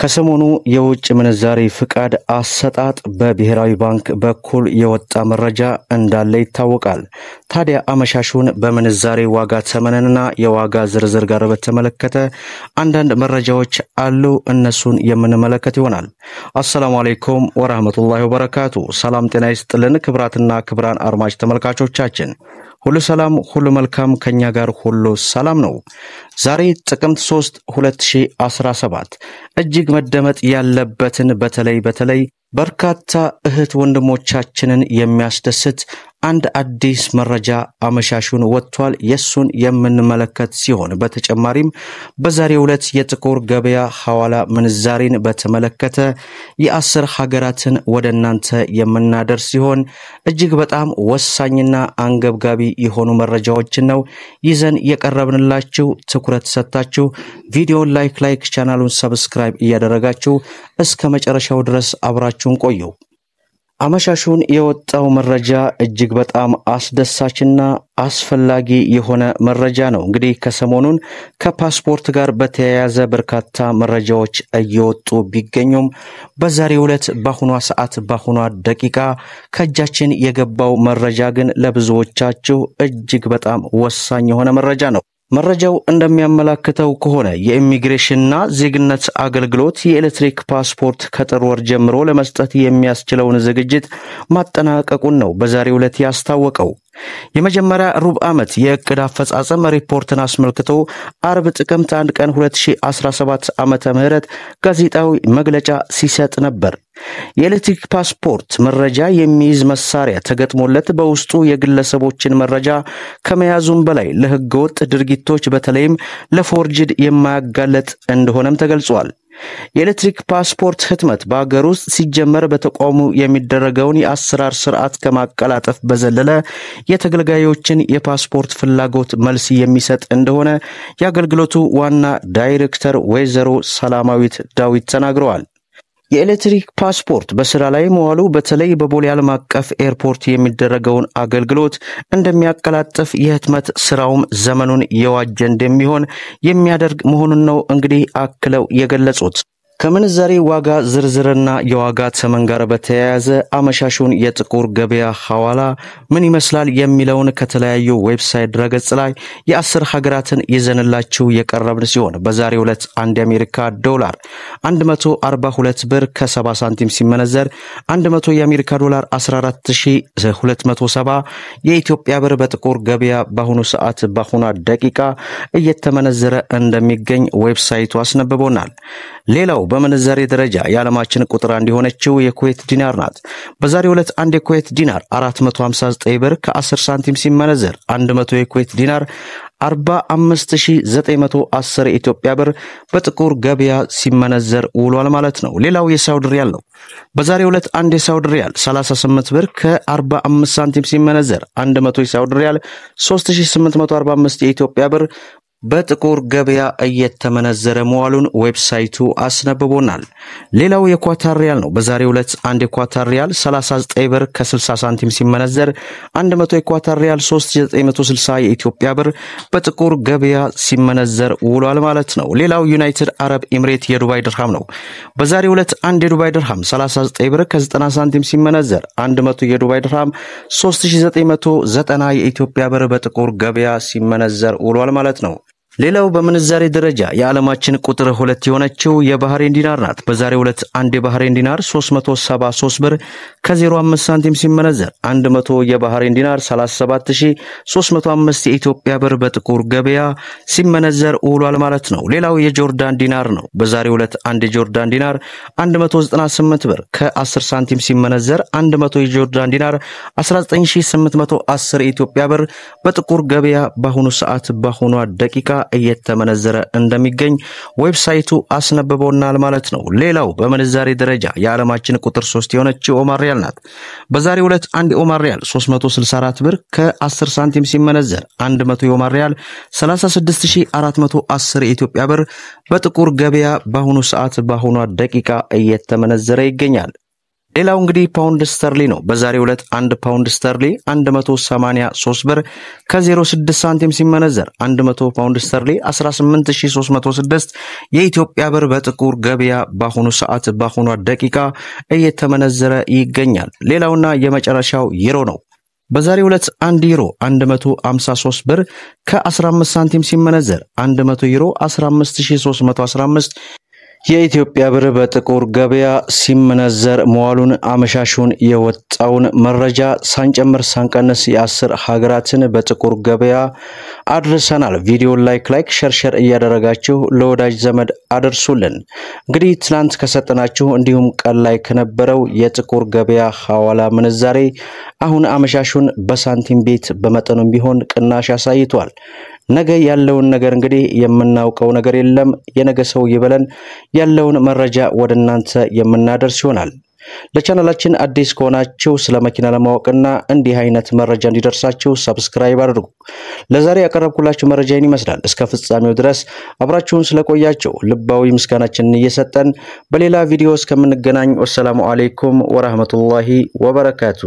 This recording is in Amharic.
ከሰሞኑ የውጭ ምንዛሬ ፍቃድ አሰጣጥ በብሔራዊ ባንክ በኩል የወጣ መረጃ እንዳለ ይታወቃል። ታዲያ አመሻሹን በምንዛሬ ዋጋ ተመነንና የዋጋ ዝርዝር ጋር በተመለከተ አንዳንድ መረጃዎች አሉ። እነሱን የምንመለከት ይሆናል። አሰላሙ አሌይኩም ወረህመቱላሂ ወበረካቱ። ሰላም ጤና ይስጥልን ክብራትና ክብራን አድማጭ ተመልካቾቻችን ሁሉ ሰላም፣ ሁሉ መልካም፣ ከኛ ጋር ሁሉ ሰላም ነው። ዛሬ ጥቅምት 3 2017 እጅግ መደመጥ ያለበትን በተለይ በተለይ በርካታ እህት ወንድሞቻችንን የሚያስደስት አንድ አዲስ መረጃ አመሻሹን ወጥቷል። የእሱን የምንመለከት ሲሆን በተጨማሪም በዛሬው ዕለት የጥቁር ገበያ ሐዋላ ምንዛሬን በተመለከተ የአስር ሀገራትን ወደ እናንተ የምናደርስ ሲሆን እጅግ በጣም ወሳኝና አንገብጋቢ የሆኑ መረጃዎችን ነው ይዘን የቀረብንላችሁ። ትኩረት ሰጥታችሁ ቪዲዮን ላይክ ላይክ ቻናሉን ሰብስክራይብ እያደረጋችሁ እስከ መጨረሻው ድረስ አብራችሁን ቆዩ። አመሻሹን የወጣው መረጃ እጅግ በጣም አስደሳችና አስፈላጊ የሆነ መረጃ ነው። እንግዲህ ከሰሞኑን ከፓስፖርት ጋር በተያያዘ በርካታ መረጃዎች እየወጡ ቢገኙም በዛሬ ዕለት በአሁኗ ሰዓት በአሁኗ ደቂቃ ከእጃችን የገባው መረጃ ግን ለብዙዎቻችሁ እጅግ በጣም ወሳኝ የሆነ መረጃ ነው። መረጃው እንደሚያመላክተው ከሆነ የኢሚግሬሽንና ዜግነት አገልግሎት የኤሌክትሪክ ፓስፖርት ከጥር ወር ጀምሮ ለመስጠት የሚያስችለውን ዝግጅት ማጠናቀቁን ነው በዛሬው ዕለት ያስታወቀው። የመጀመሪያ ሩብ ዓመት የእቅድ አፈጻጸም ሪፖርትን አስመልክቶ አርብ ጥቅምት 1 ቀን 2017 ዓ ምህረት ጋዜጣዊ መግለጫ ሲሰጥ ነበር። የኤሌክትሪክ ፓስፖርት መረጃ የሚይዝ መሳሪያ ተገጥሞለት በውስጡ የግለሰቦችን መረጃ ከመያዙም በላይ ለህገወጥ ድርጊቶች በተለይም ለፎርጅድ የማያጋለጥ እንደሆነም ተገልጿል። የኤሌክትሪክ ፓስፖርት ህትመት በሀገር ውስጥ ሲጀመር በተቋሙ የሚደረገውን የአሰራር ስርዓት ከማቀላጠፍ በዘለለ የተገልጋዮችን የፓስፖርት ፍላጎት መልስ የሚሰጥ እንደሆነ የአገልግሎቱ ዋና ዳይሬክተር ወይዘሮ ሰላማዊት ዳዊት ተናግረዋል። የኤሌክትሪክ ፓስፖርት በስራ ላይ መዋሉ በተለይ በቦሌ ዓለም አቀፍ ኤርፖርት የሚደረገውን አገልግሎት እንደሚያቀላጥፍ የህትመት ስራውም ዘመኑን የዋጀ እንደሚሆን የሚያደርግ መሆኑን ነው እንግዲህ አክለው የገለጹት። ከምንዛሬ ዋጋ ዝርዝርና የዋጋ ተመን ጋር በተያያዘ አመሻሹን የጥቁር ገበያ ሐዋላ ምን ይመስላል የሚለውን ከተለያዩ ዌብሳይት ድረገጽ ላይ የአስር ሀገራትን ይዘንላችሁ የቀረብን ሲሆን በዛሬ ዕለት አንድ የአሜሪካ ዶላር 142 ብር ከ70 ሳንቲም ሲመነዘር 100 የአሜሪካ ዶላር 14270 የኢትዮጵያ ብር በጥቁር ገበያ በአሁኑ ሰዓት በአሁኗ ደቂቃ እየተመነዘረ እንደሚገኝ ዌብሳይቱ አስነብቦናል። ሌላው በምንዛሬ ደረጃ የዓለማችን ቁጥር አንድ የሆነችው የኩዌት ዲናር ናት። በዛሬ ዕለት አንድ የኩዌት ዲናር 459 ብር ከ10 ሳንቲም ሲመነዘር 100 የኩዌት ዲናር 45910 ኢትዮጵያ ብር በጥቁር ገበያ ሲመነዘር ውሏል ማለት ነው። ሌላው የሳውዲ ሪያል ነው። በዛሬ ዕለት አንድ የሳውዲ ሪያል 38 ብር ከ45 ሳንቲም ሲመነዘር 100 የሳውዲ ሪያል 3845 የኢትዮጵያ ብር በጥቁር ገበያ እየተመነዘረ መዋሉን ዌብሳይቱ አስነብቦናል። ሌላው የኳታር ሪያል ነው። በዛሬው ዕለት አንድ የኳታር ሪያል 39 ብር ከ60 ሳንቲም ሲመነዘር 100 የኳታር ሪያል 3960 የኢትዮጵያ ብር በጥቁር ገበያ ሲመነዘር ውሏል ማለት ነው። ሌላው ዩናይትድ አረብ ኤምሬት የዱባይ ድርሃም ነው። በዛሬው ዕለት አንድ የዱባይ ድርሃም 39 ብር ከ90 ሳንቲም ሲመነዘር 100 የዱባይ ድርሃም 3990 የኢትዮጵያ ብር በጥቁር ገበያ ሲመነዘር ውሏል ማለት ነው። ሌላው በምንዛሬ ደረጃ የዓለማችን ቁጥር ሁለት የሆነችው የባህሬን ዲናር ናት። በዛሬው ዕለት አንድ የባህሬን ዲናር 373 ብር ከ05 ሳንቲም ሲመነዘር 100 የባህሬን ዲናር 37305 የኢትዮጵያ ብር በጥቁር ገበያ ሲመነዘር ውሏል ማለት ነው። ሌላው የጆርዳን ዲናር ነው። በዛሬው ዕለት አንድ የጆርዳን ዲናር 198 ብር ከ10 ሳንቲም ሲመነዘር 100 የጆርዳን ዲናር 19810 የኢትዮጵያ ብር በጥቁር ገበያ በአሁኑ ሰዓት በአሁኗ ደቂቃ እየተመነዘረ እንደሚገኝ ዌብሳይቱ አስነብቦናል ማለት ነው። ሌላው በምንዛሬ ደረጃ የዓለማችን ቁጥር ሶስት የሆነች የኦማር ሪያል ናት። በዛሬው ዕለት አንድ የኦማር ሪያል 364 ብር ከ10 ሳንቲም ሲመነዘር 100 የኦማር ሪያል 36410 የኢትዮጵያ ብር በጥቁር ገበያ በአሁኑ ሰዓት በአሁኗ ደቂቃ እየተመነዘረ ይገኛል። ሌላው እንግዲህ ፓውንድ ስተርሊ ነው። በዛሬ ዕለት አንድ ፓውንድ ስተርሊ 183 ብር ከ06 ሳንቲም ሲመነዘር 100 ፓውንድ ስተርሊ 18306 የኢትዮጵያ ብር በጥቁር ገበያ በአሁኑ ሰዓት በአሁኗ ደቂቃ እየተመነዘረ ይገኛል። ሌላውና የመጨረሻው ዩሮ ነው። በዛሬ ዕለት አንድ ዩሮ 153 ብር ከ15 ሳንቲም ሲመነዘር 100 ዩሮ 15315 የኢትዮጵያ ብር በጥቁር ገበያ ሲመነዘር መዋሉን አመሻሹን የወጣውን መረጃ ሳንጨምር ሳንቀንስ የአስር ሀገራትን በጥቁር ገበያ አድርሰናል። ቪዲዮን ላይክ ላይክ ሸርሸር እያደረጋችሁ ለወዳጅ ዘመድ አድርሱልን። እንግዲህ ትናንት ከሰጠናችሁ እንዲሁም ቀን ላይ ከነበረው የጥቁር ገበያ ሐዋላ ምንዛሬ አሁን አመሻሹን በሳንቲም ቤት በመጠኑም ቢሆን ቅናሽ አሳይቷል። ነገ ያለውን ነገር እንግዲህ የምናውቀው ነገር የለም። የነገ ሰው ይበለን። ያለውን መረጃ ወደ እናንተ የምናደርስ ይሆናል። ለቻናላችን አዲስ ከሆናችሁ ስለ መኪና ለማወቅና እንዲህ አይነት መረጃ እንዲደርሳችሁ ሰብስክራይብ አድርጉ። ለዛሬ ያቀረብኩላችሁ መረጃ ይህን ይመስላል። እስከ ፍጻሜው ድረስ አብራችሁን ስለቆያችሁ ልባዊ ምስጋናችንን እየሰጠን በሌላ ቪዲዮ እስከምንገናኝ ወሰላሙ አሌይኩም ወራህመቱላሂ ወበረካቱ።